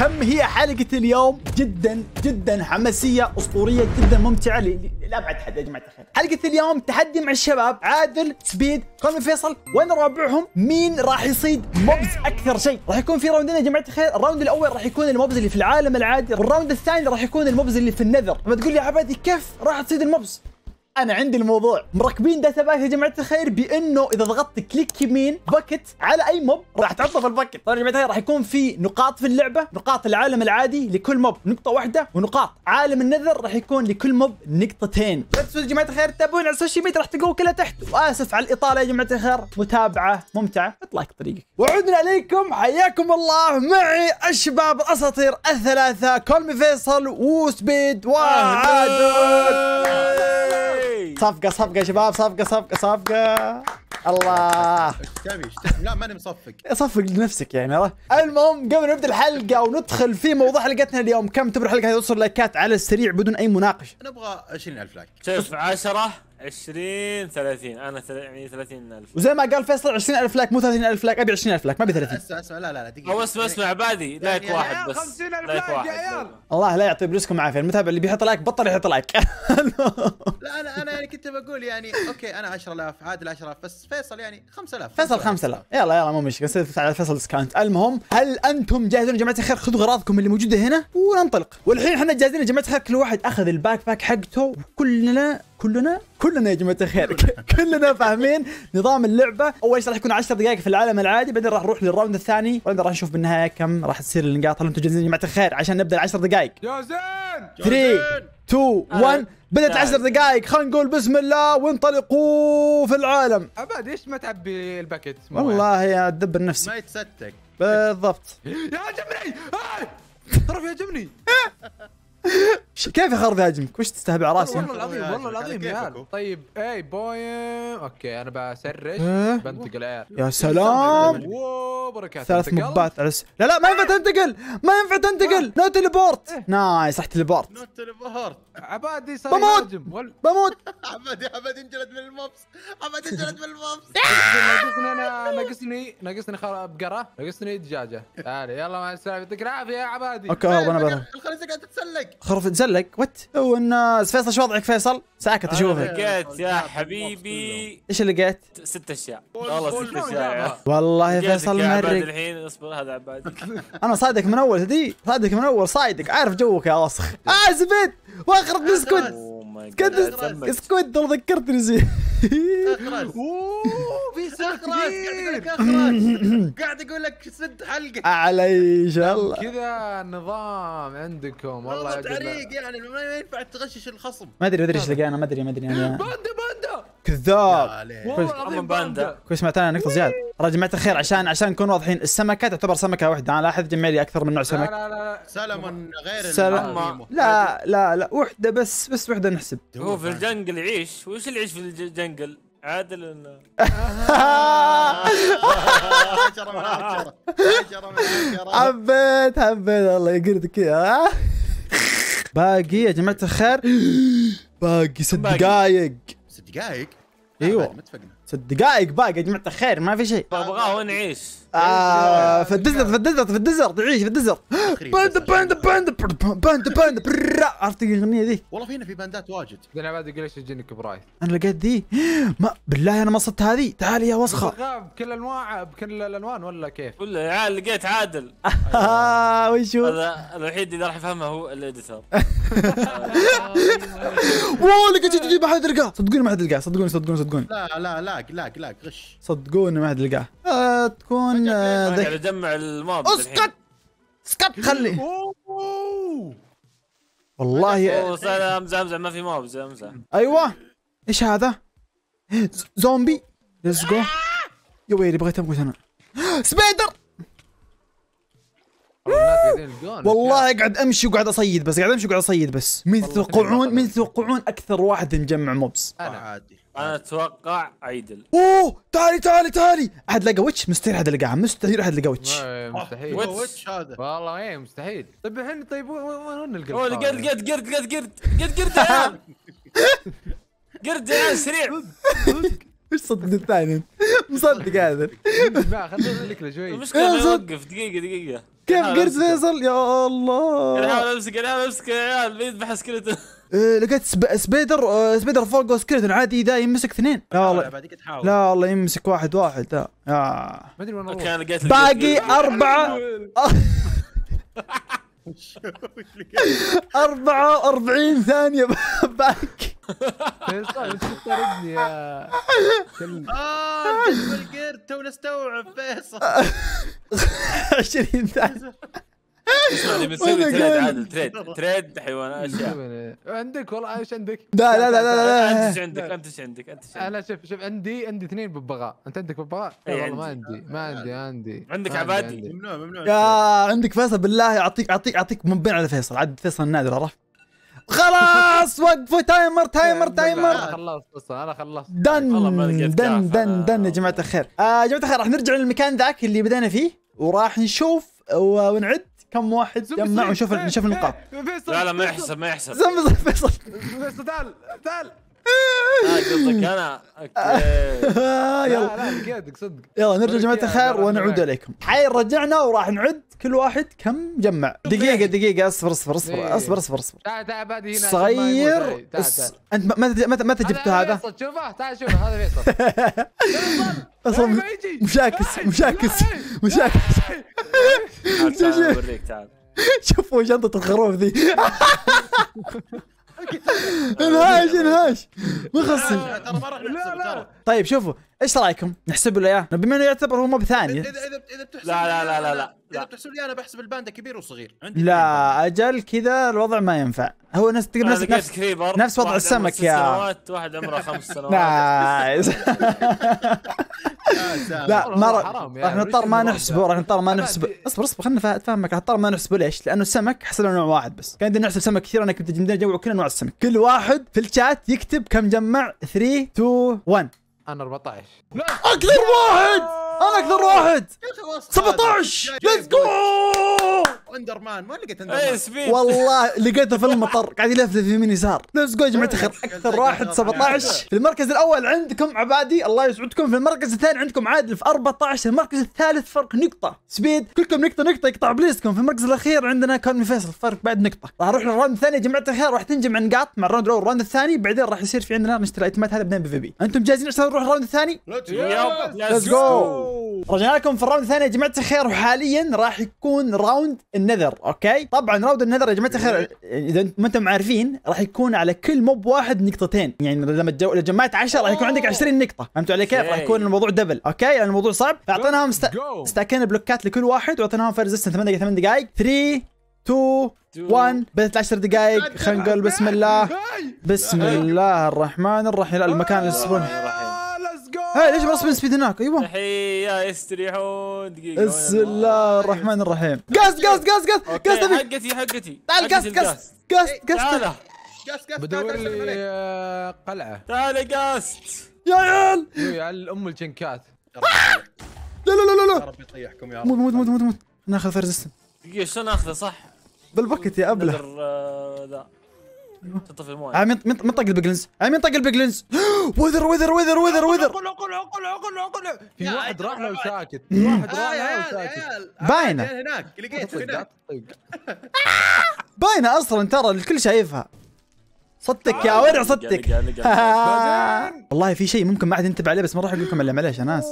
هم هي حلقة اليوم جدا جدا حماسية أسطورية جدا ممتعة لأبعد حد يا جماعة الخير حلقة اليوم تحدي مع الشباب عادل سبيد قلمي فيصل وين رابعهم مين راح يصيد موبز أكثر شيء راح يكون في راوندين يا جماعة الخير الراوند الأول راح يكون الموبز اللي في العالم العادي والراوند الثاني راح يكون الموبز اللي في النذر لما تقول لي عبادي كيف راح تصيد الموبز انا عندي الموضوع مركبين داتا باك يا جماعه الخير بانه اذا ضغطت كليك يمين باكت على اي موب راح تعطل في الباكت طبعا يا جماعه الخير راح يكون في نقاط في اللعبه نقاط العالم العادي لكل موب نقطه واحده ونقاط عالم النذر راح يكون لكل موب نقطتين لا تنسوا يا جماعه الخير تابعونا على السوشيال ميديا راح تلقوه كلها تحت واسف على الاطاله يا جماعه الخير متابعه ممتعه لايك طريقك وعدنا عليكم حياكم الله معي الشباب الاساطير الثلاثه كولمي فيصل وسبيد وعادل صفقه صفقه شباب صفقه صفقه صفقه الله لا ماني مصفق صفق لنفسك يعني المهم قبل نبدا الحلقه وندخل في موضوع حلقتنا اليوم كم تبر الحلقه هذه توصل لايكات على السريع بدون اي مناقشه نبغى 20000 لايك شوف 10 20 30 انا يعني 30000 وزي ما قال فيصل 20000 لايك مو 30000 لايك ابي 20000 لايك ما ابي 30 اسمع اسمع لا لا لا دقيقه هو اسمع اسمع عبادي لايك يعني واحد بس 50000 لايك يا عيال الله لا يعطي بلوسكم عافيه المتابع اللي بيحط لايك بطل يحط لايك لا انا انا يعني كنت بقول يعني اوكي انا 10000 عادل 10000 بس فيصل يعني 5000 فيصل 5000 يلا يلا مو مشكله نصير على فيصل ديسكاونت المهم هل انتم جاهزون يا جماعه الخير خذوا اغراضكم اللي موجوده هنا وننطلق والحين احنا جاهزين يا جماعه الخير كل واحد اخذ الباك باك حقته وكلنا كلنا كلنا يا جماعه الخير كلنا فاهمين نظام اللعبه اول شيء راح يكون 10 دقائق في العالم العادي بعدين راح نروح للراوند الثاني وبعدين راح نشوف بالنهايه كم راح تصير النقاط هل انتم جاهزين يا جماعه الخير عشان نبدا 10 دقائق جاهزين 3 2 1 بدات 10 دقائق خلينا نقول بسم الله وانطلقوا في العالم ابد ايش ما تعبي الباكت والله يا دبر نفسي ما يتستك بالضبط يا جمري هاي طرف يا جمري كيف يخرب هاجمك؟ وش تستهبع راسي؟ والله العظيم والله العظيم يا طيب اي بوي اوكي انا بسرش بنتقل إيه. يا سلام بركات ثلاث مبات على لا لا ما ينفع تنتقل ما ينفع تنتقل نو تليبورت نايس رحت تليبورت نو تليبورت عبادي صار بموت بموت عبادي عبادي انجلد من المبس عبادي انجلد من المبس ناقصني انا ناقصني ناقصني بقره ناقصني دجاجه تعال يلا مع السلامه يعطيك العافيه يا عبادي اوكي إيه، انا برا الخريطه قاعد تتسلق خرف تسلق لك وات هو الناس فيصل شو وضعك فيصل؟ ساكت اشوفك لقيت يا حبيبي ايش لقيت؟ ست اشياء والله ست اشياء والله فيصل مرق الحين اصبر هذا عباد انا صادق من اول هدي صادق من اول صادق عارف جوك يا وسخ اعزبت آه، واخرب بسكوت ماي جاد اسكت والله ذكرتني زين اخرس في اخرس قاعد يقول لك سد حلقه علي ان شاء الله كذا نظام عندكم والله تعريق يعني ما ينفع تغشش الخصم ما ادري ما ادري ايش لقينا ما ادري ما ادري باندا باندا كذاب والله العظيم أمم باندا كويس سمعت انا نقطه زياده ترى جماعه الخير عشان عشان نكون واضحين السمكه تعتبر سمكه واحده انا لاحظ جمع لي اكثر من نوع سمك لا لا لا سلمون غير سلم... أمم. لا لا لا وحده بس بس وحده نحسب هو في الجنجل يعيش وش اللي يعيش في الجنجل؟ عادل ولا حبيت حبيت الله يقردك باقي يا جماعه الخير باقي ست دقائق ست دقائق ايوه ست دقائق باقي يا جماعه الخير ما في شيء ابغاه نعيش في الدزر في الدزر في الدزر تعيش في الدزر باندا باندا باندا باندا باندا عرفت الاغنيه ذي والله فينا في باندات واجد انا بعد ليش تجينك برايت انا لقيت ذي ما بالله انا ما صدت هذه تعال يا وسخه بكل انواع بكل الالوان ولا كيف؟ قول يا عيال لقيت عادل آه، وش هو؟ هذا الوحيد اللي راح يفهمها هو الاديتور واو لقيت جديد ما حد تلقاه صدقوني ما حد تلقاه صدقوني صدقوني صدقوني لا لا لاق لاق لاق غش صدقوني ما حد تلقاه تكون من ذاك آه، قاعد اجمع الماضي اسكت اسكت خلي والله امزح امزح ما في موب امزح ايوه ايش هذا؟ زومبي ليتس جو يا ويلي بغيت اموت انا سبايدر oh, والله قاعد امشي وقاعد اصيد بس قاعد امشي وقاعد اصيد بس مين تتوقعون مين تتوقعون اكثر واحد مجمع موبس؟ انا عادي انا اتوقع عيدل اوه تعالي تعالي تعالي احد لقى ويتش مستحيل احد لقاه مستحيل احد لقى ويتش إيه، آه، مستحيل ويتش هذا والله ايه مستحيل طيب الحين طيب وين نلقى اوه لقيت لقيت قرد قرد قرد قرد قرد يا قرد يا سريع ايش صدق الثاني مصدق هذا خلينا نلك شوي المشكله وقف دقيقه دقيقه كيف قرد فيصل يا الله انا امسك انا امسك يا عيال بيذبح سكرته إيه، لقيت سب... سبيدر آه، سبيدر فوق سكيلتون عادي ذا يمسك اثنين لا والله لا والله يمسك واحد واحد ذا آه. ما ادري وين اوكي لقيت باقي اربعه أربعة وأربعين ثانية باقي فيصل إيه، انت تطردني يا اه القرد تو نستوعب فيصل 20 ثانية اسمعني تريد تريد تريد حيوانات عندك والله ايش عندك؟ لا لا لا لا لا انت ايش عندك انت ايش عندك انت ايش عندك؟ انا شوف شوف عندي عندي اثنين ببغاء انت عندك ببغاء؟ إيه، إيه، والله ما عندي ما عندي عندي عندك عبادي ممنوع ممنوع يا عندك فيصل بالله اعطيك اعطيك اعطيك من بين على فيصل عاد فيصل النادر عرفت؟ خلاص وقفوا تايمر تايمر تايمر خلصت بس انا خلصت دن دن دن دن يا جماعه الخير آه، يا جماعه الخير راح نرجع للمكان ذاك اللي بدينا فيه وراح نشوف ونعد كم واحد جمع وشوف شوف النقاط لا لا ما يحسب ما يحسب فيصل فيصل تعال تعال آه، قصدك انا اوكي آه، يلا لا صدق يلا نرجع يا جماعه الخير ونعود عليكم حي رجعنا وراح نعد كل واحد كم جمع دقيقه دقيقه اصبر اصبر اصبر إيه. اصبر اصبر اصبر بادي هنا صغير انت متى متى جبت هذا؟ شوفه تعال شوفه هذا فيصل مشاكس مشاكس مشاكس تعال اوريك تعال شوفوا شنطه الخروف ذي انهاش انهاش ما يخصني ترى ما راح نحسب طيب شوفوا ايش رايكم؟ نحسب له اياه بما انه يعتبر هو مو ثاني اذا اذا بتحسب لا لا لا لا لا اذا بتحسب لي انا بحسب الباندا كبير وصغير عندي لا اجل كذا الوضع ما ينفع هو نفس نفس نفس, نفس وضع السمك يا واحد عمره خمس سنوات نايس آه، لا ما يعني، راح نضطر ما نحسبه راح نضطر ما نحسبه اصبر اصبر خلنا افهمك راح نضطر ما نحسبه ليش؟ لانه السمك حصل نوع واحد بس كان عندنا نحسب سمك كثير انا كنت نجمع كل انواع السمك كل واحد في الشات يكتب كم جمع 3 2 1 انا 14 اكثر واحد انا اكثر واحد 17 ليتس جو اندر مان ما لقيت اندر مان إيه، والله لقيته في المطر قاعد يلفلف يمين يسار نفس جو جماعه الخير اكثر واحد 17 في المركز الاول عندكم عبادي الله يسعدكم في المركز الثاني عندكم عادل في 14 المركز الثالث فرق نقطه سبيد كلكم نقطه نقطه يقطع بليزكم في المركز الاخير عندنا كان فيصل فرق بعد نقطه راح نروح للراوند الثاني يا جماعه الخير راح تنجم عن نقاط مع الراوند الاول والراوند الثاني بعدين راح يصير في عندنا نشتري الايتمات هذا بعدين بي بي انتم جاهزين عشان نروح الراوند الثاني؟ ليتس جو رجعنا لكم في الراوند الثاني يا جماعه الخير وحاليا راح يكون راوند النذر اوكي طبعا راود النذر يا جماعه الخير اذا ما انتم عارفين راح يكون على كل موب واحد نقطتين يعني لما تجو... لما جمعت 10 راح يكون عندك 20 نقطه فهمتوا علي كيف راح يكون الموضوع دبل اوكي لان الموضوع صعب فاعطيناهم است... ستاكين بلوكات لكل واحد واعطيناهم فرزستن 8 دقائق 8 دقائق 3 2 1 بدت 10 دقائق خلينا نقول بسم الله بسم الله الرحمن الرحيم المكان الاسبوع هاي ليش برسم سبيد هناك ايوه تحيه يستريحون دقيقه بسم الله آه، الرحمن إيه. الرحيم قاس قاس قاس قاس قاس حقتي حقتي تعال قاس قاس قاس إيه، قاست قاس قاس بدور لي آه، قلعه تعال قاس يا عيال يا عيال ام الجنكات آه! لا لا لا لا يا رب يطيحكم يا رب موت موت موت موت ناخذ فرزستن دقيقه شلون ناخذه صح؟ بالبكت يا ابله ذا أيوة. تطفي المويه عم ينطق البيجلنز عم ينطق البيجلنز وذر وذر وذر وذر وذر قلع قلع قلع قلع في واحد راح له وساكت في واحد راح له وساكت باينه هناك لقيت هناك باينه اصلا ترى الكل شايفها صدتك يا آه. ورع صدتك والله في شيء ممكن ما حد ينتبه عليه بس ما راح اقول لكم الا معليش يا ناس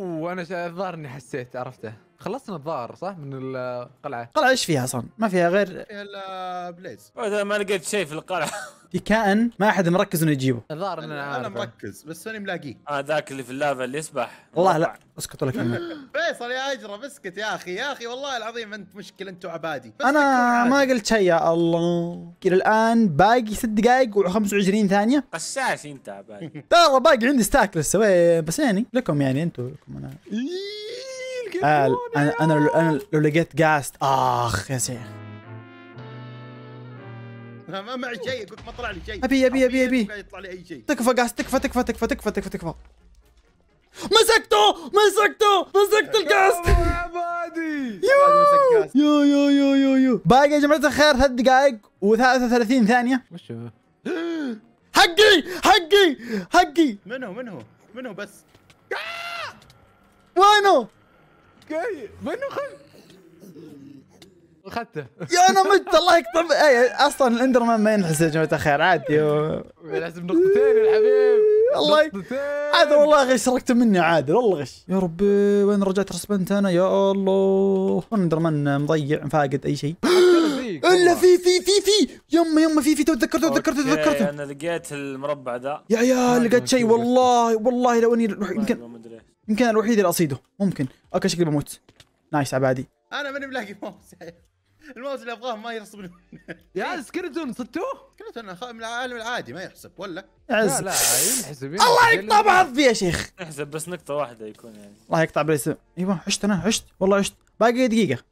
وانا الظاهر اني حسيت عرفته خلصنا الظاهر صح من القلعه القلعه ايش فيها اصلا؟ ما فيها غير فيها الا آه، بليز ما لقيت شيء في القلعه في كائن ما احد مركز انه يجيبه الظاهر انا, أنا مركز بس ماني ملاقيه اه ذاك اللي في اللافا اللي يسبح والله لا اسكت لك فيصل يا اجرب اسكت يا اخي يا اخي والله العظيم انت مشكله انت وعبادي انا ما قلت شيء يا الله الى الان باقي ست دقائق و25 ثانيه قساسي انت عبادي ترى باقي عندي ستاك لسه بس يعني لكم يعني انتم لكم انا إيه. قال انا انا لو, أنا لو لقيت جاست اخ يا شيخ ما معي شيء قلت ما طلع لي شيء ابي ابي ابي ابي يطلع لي اي شيء تكفى جاست تكفى تكفى تكفى تكفى تكفى تكفى مسكته مسكته مسكت الجاست يو يو يو يو يو باقي يا جماعه الخير ثلاث دقائق و33 ثانيه وش حقي حقي حقي منو منو منو بس وينو جاي منو خل اخذته يا انا مت الله يقطع اصلا الاندر ما ينحس يا جماعه الخير عادي لازم نقطتين يا حبيب الله نقطتين عاد والله غش سرقت مني عادل والله غش يا ربي وين رجعت رسبنت انا يا الله الاندر مان مضيع فاقد اي شيء الا في في في في يما يما في في تذكرت تذكرته تذكرته تذكرته انا لقيت المربع ذا يا عيال لقيت شيء والله والله لو اني يمكن يمكن انا الوحيد اللي اصيده ممكن اوكي شكلي بموت نايس عبادي انا ماني ملاقي ماوس الماوس اللي ابغاه ما يحسب يا سكرتون صدتوه؟ سكرتون من العالم العادي ما يحسب ولا لا لا ينحسب الله يقطع بعض يا شيخ احسب بس نقطة واحدة يكون يعني الله يقطع بالاسم ايوه عشت انا عشت والله عشت باقي دقيقة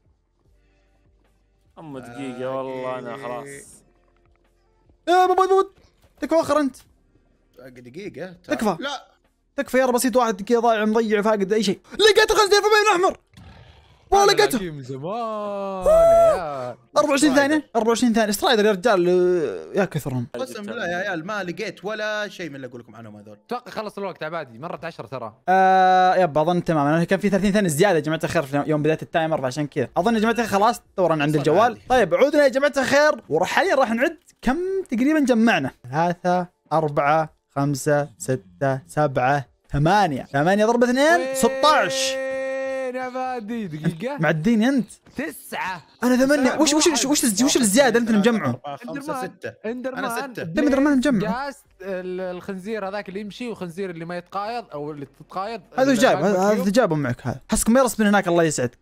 اما دقيقة والله انا خلاص ايه بموت بموت تكفى اخر انت دقيقة تكفى لا تكفى يا بسيط واحد كذا ضايع مضيع فاقد اي شيء لقيت الخنزير في البين الاحمر والله لقيته من زمان 24 ثانية 24 ثانية سترايدر يا رجال آه، يا كثرهم قسم بالله يا عيال ما لقيت ولا شيء من اللي اقول لكم عنهم هذول اتوقع خلص الوقت عبادي مرت 10 ترى آه اظن تمام كان في 30 ثانية زيادة يا جماعة الخير يوم بداية التايمر فعشان كذا اظن يا جماعة الخير خلاص دورا عند الجوال طيب عودنا يا جماعة الخير وحاليا راح نعد كم تقريبا جمعنا ثلاثة أربعة خمسة ستة سبعة ثمانية ثمانية ضرب اثنين 16 عبادي دقيقة معديني انت تسعة انا ثمانية وش وش وش وش الزيادة انت اللي مجمعه؟ خمسة ستة انا ستة اندر مان مجمع جاست الخنزير هذاك اللي يمشي والخنزير اللي ما يتقايض او اللي تتقايض هذا جايب هذا جايبهم معك هذا حسكم ميرس من هناك الله يسعدك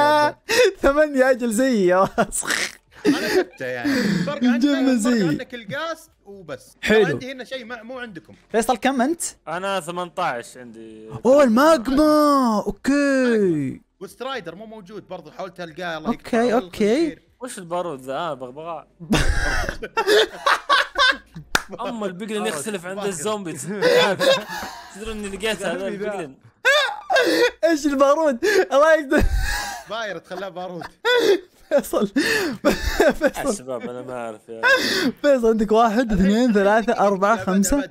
ثمانية اجل زيي يا راسخ انا ستة يعني الفرق عنك القاس وبس حلو عندي هنا شيء مو عندكم فيصل كم انت؟ انا 18 عندي اوه الماجما اوكي وسترايدر مو موجود برضه حاولت القاه الله اوكي اوكي وش البارود ذا آه بغبغاء اما البقلن يختلف عند الزومبي تدرون اني لقيت هذا البيجلن ايش البارود الله يقدر بايرت خلاه بارود فيصل فيصل الشباب انا ما اعرف يعني فيصل عندك واحد اثنين ثلاثة أربعة خمسة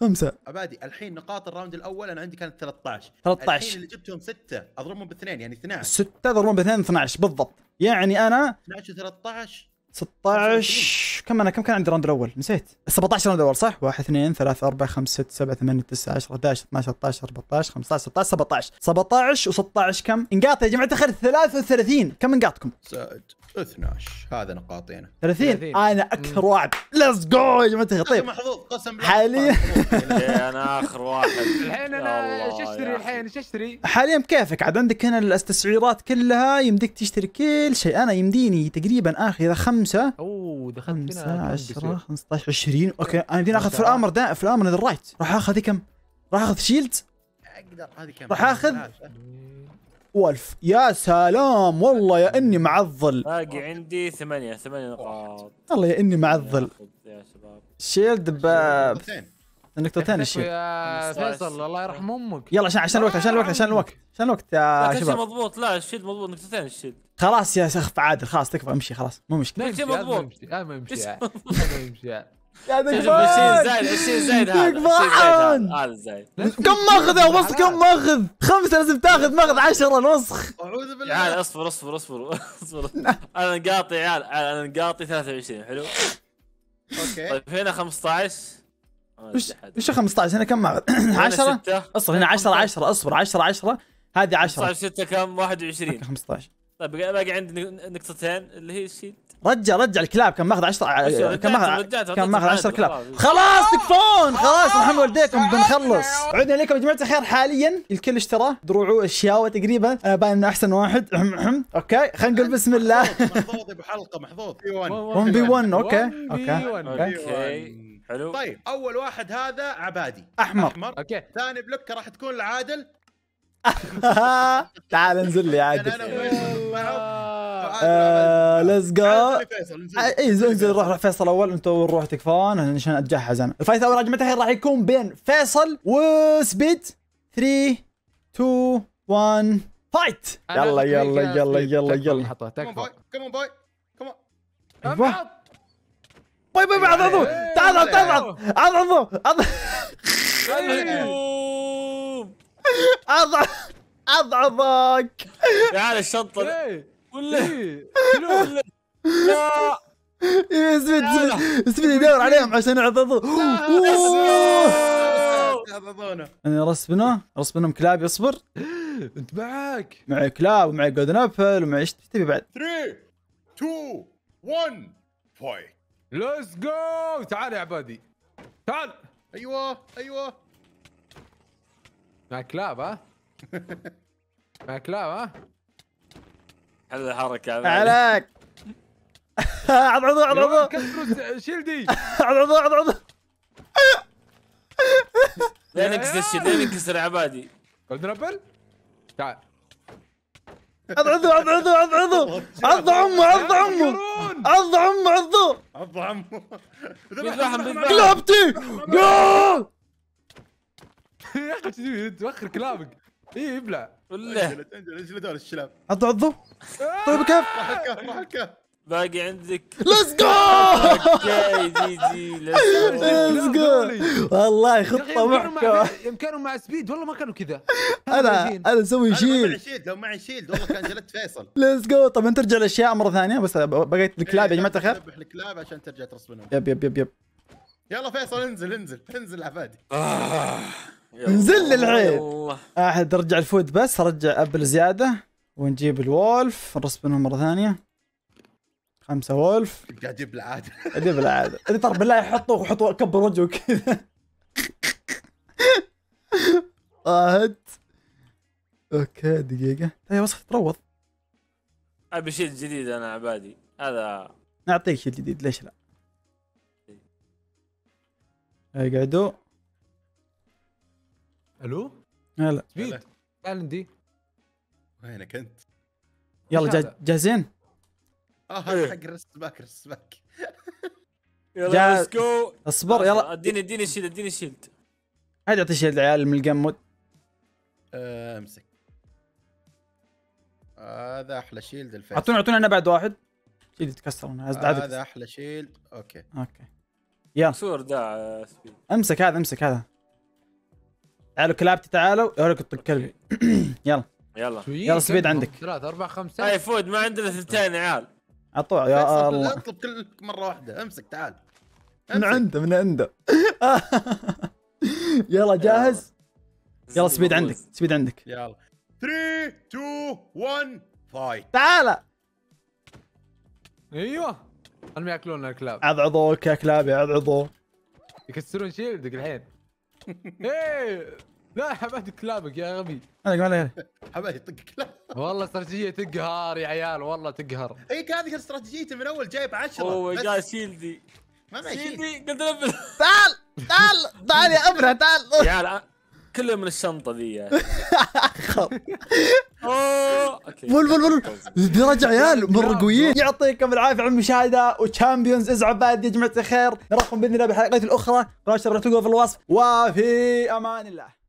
خمسة عبادي الحين نقاط الراوند الاول انا عندي كانت 13 13 الحين اللي جبتهم ستة اضربهم باثنين يعني 12 ستة اضربهم باثنين 12 بالضبط يعني انا 12 و 13 16 كم انا كم كان عندي راوند الاول نسيت 17 راوند اول صح 1 2 3 4 5 6 7 8 9 10 11 12 13 14 15 16 17 17 و16 كم انقاط يا جماعه الخير 33 كم انقاطكم 12 هذا نقاطينا 30. انا اكثر واحد ليتس جو يا جماعه الخير طيب محظوظ قسم بالله حاليا انا اخر واحد الحين انا ايش اشتري الحين ايش اشتري؟ حاليا بكيفك عاد عندك هنا التسعيرات كلها يمديك تشتري كل شيء انا يمديني تقريبا اخذ خمسه اوه دخلت 5 10 15 20 اوكي انا بدي اخذ في الامر ده في الامر ذا رايت راح اخذ كم؟ راح اخذ شيلد اقدر هذه كم؟ راح اخذ والف يا سلام والله يا اني معضل باقي عندي ثمانية ثمانية نقاط والله يا اني معضل شيلد ب النقطتين الشيء يا فيصل الله يرحم امك يلا عشان عشان الوقت عشان الوقت عشان الوقت عشان الوقت يا شباب مضبوط لا الشيد مضبوط نقطتين الشيد خلاص يا سخف عادل خلاص تكفى امشي خلاص مو مشكله نقطتين مضبوط ما يمشي ما يمشي يا ذكبان 20 زايد 20 زايد هذا هذا زايد كم يا وسخ كم ماخذ خمسه لازم تاخذ ماخذ 10 وسخ اعوذ بالله يا عيال اصبر اصبر اصبر اصبر انا نقاطي يا عيال انا نقاطي 23 حلو اوكي طيب هنا 15 وش وش 15 هنا كم 10 اصبر هنا 10 10 اصبر 10 10 هذه 10 15 6 كم 21 15 طيب باقي عندي نقطتين اللي هي الشيلد رجع رجع الكلاب كان ماخذ 10 كان ماخذ كان ماخذ 10 كلاب خلاص تكفون خلاص نرحم والديكم بنخلص عدنا اليكم يا جماعه الخير حاليا الكل اشترى دروعه اشياوه تقريبا آه، باين احسن واحد اوكي خلينا نقول بسم الله محظوظ ابو حلقه محظوظ 1 بي 1 اوكي اوكي اوكي حلو طيب اول واحد هذا عبادي احمر احمر اوكي ثاني بلوك راح تكون العادل تعال انزل لي عادل ليتس جو اي انزل آه، إيه، روح فيصل اول انت روح تكفون عشان اتجهز انا الفايت اول هجمتها الحين راح يكون بين فيصل وسبيد 3 2 1 فايت يلا يلا يلا يلا يلا كم باي كم اون باي كم اون باي باي عضضوه تعضض تعضض عضضوه عضض اضعضك يا عيال الشنطه ولا لا يا زبد زبد يدور عليهم عشان يعضضوه انا رسبنا رسبنا كلاب يصبر انت معك معي كلاب ومعي جولدن ابل ومعي ايش تبي بعد 3 2 1 فايت ليتس جو تعال يا عبادي تعال ايوه ايوه مع كلاب ها مع كلاب ها حل الحركه عليك عض عضو عض عضو شيلدي عض عضو عض عضو لا نكسر الشيلد لا نكسر عبادي جولدن ابل تعال عض عضو عض عضو عض عضو عض امه عض امه عض امه عضو عض امه كلابتي يا اخي تسوي انت كلابك اي ابلع بالله انجلد انجلد الشلاب عضو عضو طيب كيف؟ باقي عندك ليتس جو اوكي جي جي ليتس جو والله خطه محكمه يوم مع سبيد والله ما كانوا كذا انا انا اسوي شيلد لو معي شيلد والله كان جلدت فيصل ليتس جو طبعا ترجع الاشياء مره ثانيه بس بقيت الكلاب يا جماعه الخير ذبح الكلاب عشان ترجع ترسبنهم يب يب يب يب يلا فيصل انزل انزل انزل عفادي آه، انزل للعين احد رجع الفود بس رجع ابل زياده ونجيب الولف نرسبنهم مره ثانيه خمسة وولف قاعد يجيب العاده اجيب العاده ترى بالله يحطه وحطوا كبر وجهه كذا واحد اوكي دقيقة هي إيه، وصف تروض ابي شيء جديد انا عبادي هذا نعطيك شيء جديد ليش لا؟ اقعدوا الو هلا سبيد عندي وينك انت؟ يلا جاهزين؟ اه هذا إيه. حق الرست باك يلا ليتس جو اصبر يلا آه، اديني اديني الشيلد اديني الشيلد هذا يعطي شيلد عيال من القمود آه، امسك هذا احلى شيلد الفيس اعطونا اعطونا انا بعد واحد شيلد تكسر هذا احلى شيلد اوكي اوكي يلا صور ذا آه، امسك هذا امسك هذا تعالوا كلابتي تعالوا اوريك الطق كلبي يلا يلا يلا سبيد عندك ثلاث اربع خمسة اي فود ما عندنا ثنتين عيال عطوا يا الله اطلب كل مره واحده امسك تعال أمسك. من عنده من عنده يلا جاهز يلا سبيد عندك سبيد عندك يلا 3 2 1 فايت تعال ايوه هم ياكلون الكلاب عضعضوك يا كلاب يا عضعضوك يكسرون شيلدك الحين ايه لا حبيت كلابك يا غبي قال عليك إيه؟ حبيت يطق كلاب والله استراتيجيه تقهر يا عيال والله تقهر اي هذه استراتيجيته من اول جايب 10 هو جاي شيلدي ما معي شيلدي قلت له تعال تعال تعال يا ابره تعال يا عيال كله من الشنطه ذي خر اوه اوكي بول بول درجة عيال مره قويين يعطيكم العافيه على المشاهده وشامبيونز ازعب بعد يا جماعه الخير نراكم باذن الله بالحلقات الاخرى راشد في الوصف وفي امان الله